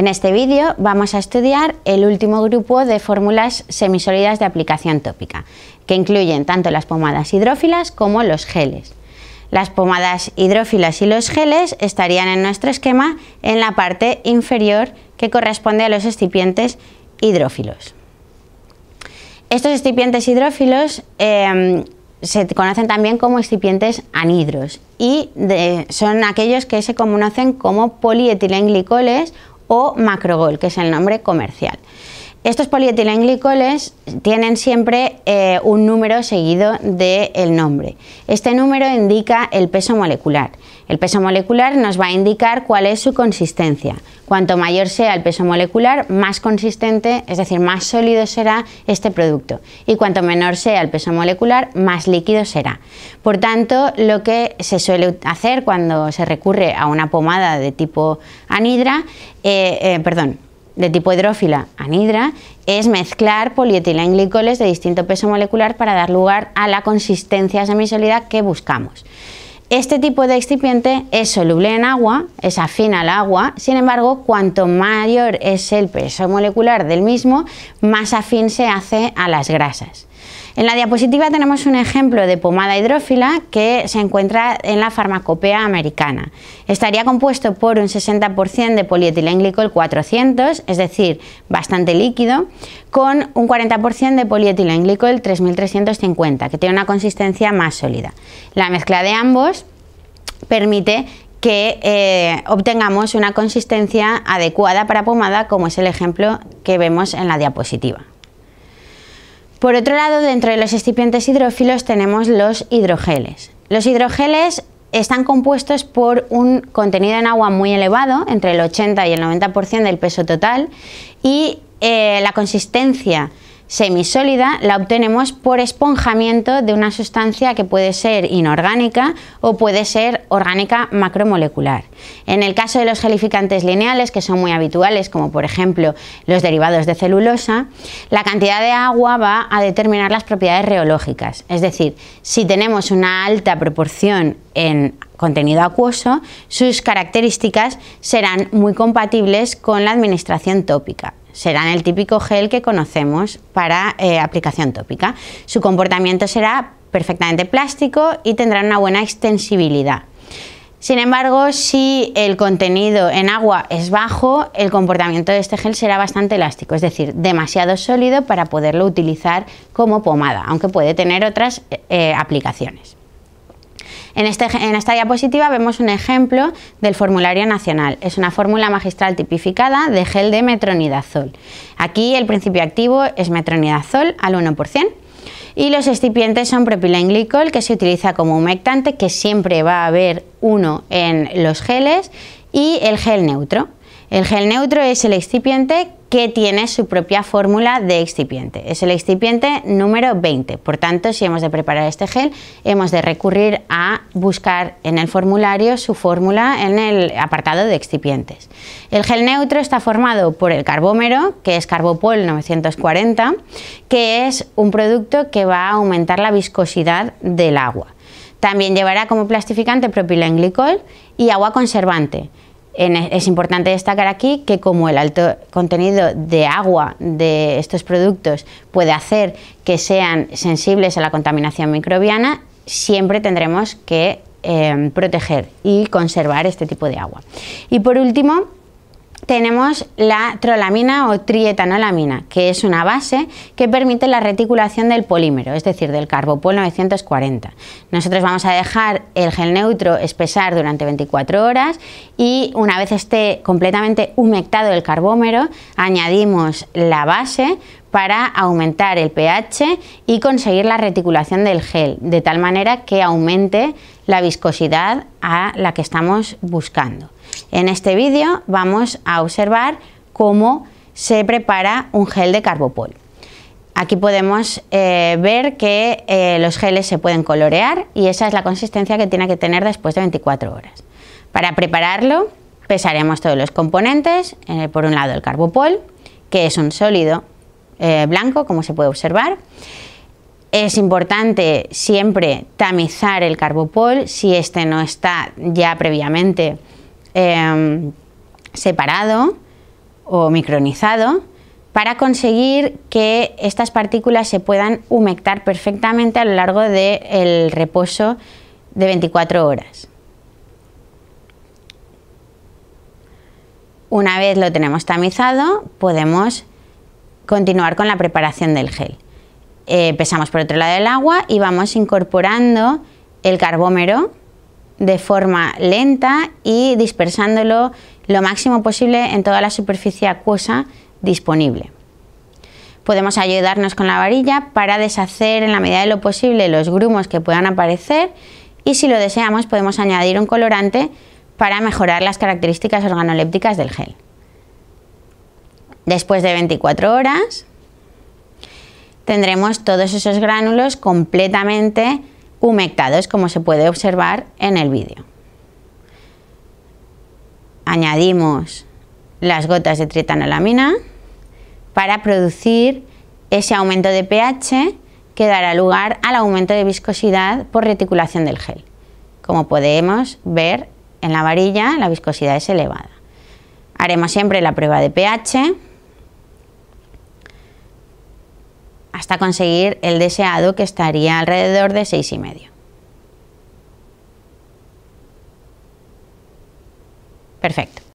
En este vídeo vamos a estudiar el último grupo de fórmulas semisólidas de aplicación tópica, que incluyen tanto las pomadas hidrófilas como los geles. Las pomadas hidrófilas y los geles estarían en nuestro esquema en la parte inferior que corresponde a los excipientes hidrófilos. Estos excipientes hidrófilos em, se conocen también como excipientes anhidros y son aquellos que se conocen como polietilenglicoles o Macrogol, que es el nombre comercial. Estos polietilenglicoles tienen siempre eh, un número seguido del nombre. Este número indica el peso molecular. El peso molecular nos va a indicar cuál es su consistencia. Cuanto mayor sea el peso molecular, más consistente, es decir, más sólido será este producto. Y cuanto menor sea el peso molecular, más líquido será. Por tanto, lo que se suele hacer cuando se recurre a una pomada de tipo anhidra, eh, eh, perdón, de tipo hidrófila anhidra es mezclar glicoles de distinto peso molecular para dar lugar a la consistencia semisólida que buscamos. Este tipo de excipiente es soluble en agua, es afín al agua, sin embargo, cuanto mayor es el peso molecular del mismo, más afín se hace a las grasas. En la diapositiva tenemos un ejemplo de pomada hidrófila que se encuentra en la farmacopea americana. Estaría compuesto por un 60% de polietilenglicol 400, es decir, bastante líquido, con un 40% de polietilenglicol 3350, que tiene una consistencia más sólida. La mezcla de ambos permite que eh, obtengamos una consistencia adecuada para pomada, como es el ejemplo que vemos en la diapositiva. Por otro lado, dentro de los excipientes hidrófilos tenemos los hidrogeles. Los hidrogeles están compuestos por un contenido en agua muy elevado, entre el 80 y el 90% del peso total, y eh, la consistencia semisólida la obtenemos por esponjamiento de una sustancia que puede ser inorgánica o puede ser orgánica macromolecular. En el caso de los gelificantes lineales, que son muy habituales, como por ejemplo los derivados de celulosa, la cantidad de agua va a determinar las propiedades reológicas. Es decir, si tenemos una alta proporción en contenido acuoso, sus características serán muy compatibles con la administración tópica serán el típico gel que conocemos para eh, aplicación tópica. Su comportamiento será perfectamente plástico y tendrá una buena extensibilidad. Sin embargo, si el contenido en agua es bajo, el comportamiento de este gel será bastante elástico, es decir, demasiado sólido para poderlo utilizar como pomada, aunque puede tener otras eh, aplicaciones. Este en, esta diapositiva vemos un ejemplo del formulario nacional. Es una fórmula magistral tipificada de gel de metronidazol. Aquí el principio activo es metronidazol al 1% y los excipientes son propilenglicol que se utiliza como humectante que siempre va a haber uno en los geles y el gel neutro. El gel neutro es el excipiente que tiene su propia fórmula de excipiente. Es el excipiente número 20. Por tanto, si hemos de preparar este gel, hemos de recurrir a buscar en el formulario su fórmula en el apartado de excipientes. El gel neutro está formado por el carbómero, que es Carbopol 940, que es un producto que va a aumentar la viscosidad del agua. También llevará como plastificante propilenglicol y agua conservante. E, es importante destacar aquí que como el alto contenido de agua de estos productos puede hacer que sean sensibles a la contaminación microbiana, siempre tendremos que em, proteger y conservar este tipo de agua. Y por último, tenemos la trolamina o trietanolamina, que es una base que permite la reticulación del polímero, es decir, del carbopol 940. Nosotros vamos a dejar el gel neutro espesar durante 24 horas y una vez esté completamente humectado el carbómero, añadimos la base para aumentar el pH y conseguir la reticulación del gel, de tal manera que aumente la viscosidad a la que estamos buscando. En este vídeo vamos a observar cómo se prepara un gel de carbopol. Aquí podemos eh, ver que eh, los geles se pueden colorear y esa es la consistencia que tiene que tener después de 24 horas. Para prepararlo pesaremos todos los componentes, eh, por un lado el carbopol, que es un sólido blanco como se puede observar, es importante siempre tamizar el carbopol si este no está ya previamente Em, separado o micronizado para conseguir que estas partículas se puedan humectar perfectamente a lo largo del reposo de 24 horas. Una vez lo tenemos tamizado, podemos continuar con la preparación del gel. Eh, pesamos por otro lado el agua y vamos incorporando el carbómero de forma lenta y dispersándolo lo máximo posible en toda la superficie acuosa disponible. Podemos ayudarnos con la varilla para deshacer en la medida de lo posible los grumos que puedan aparecer y si lo deseamos podemos añadir un colorante para mejorar las características organolépticas del gel. Después de 24 horas tendremos todos esos gránulos completamente humectados, como se puede observar en el vídeo. Añadimos las gotas de tritanolamina para producir ese aumento de pH que dará lugar al aumento de viscosidad por reticulación del gel. Como podemos ver en la varilla, la viscosidad es elevada. Haremos siempre la prueba de pH hasta conseguir el deseado que estaría alrededor de y medio Perfecto.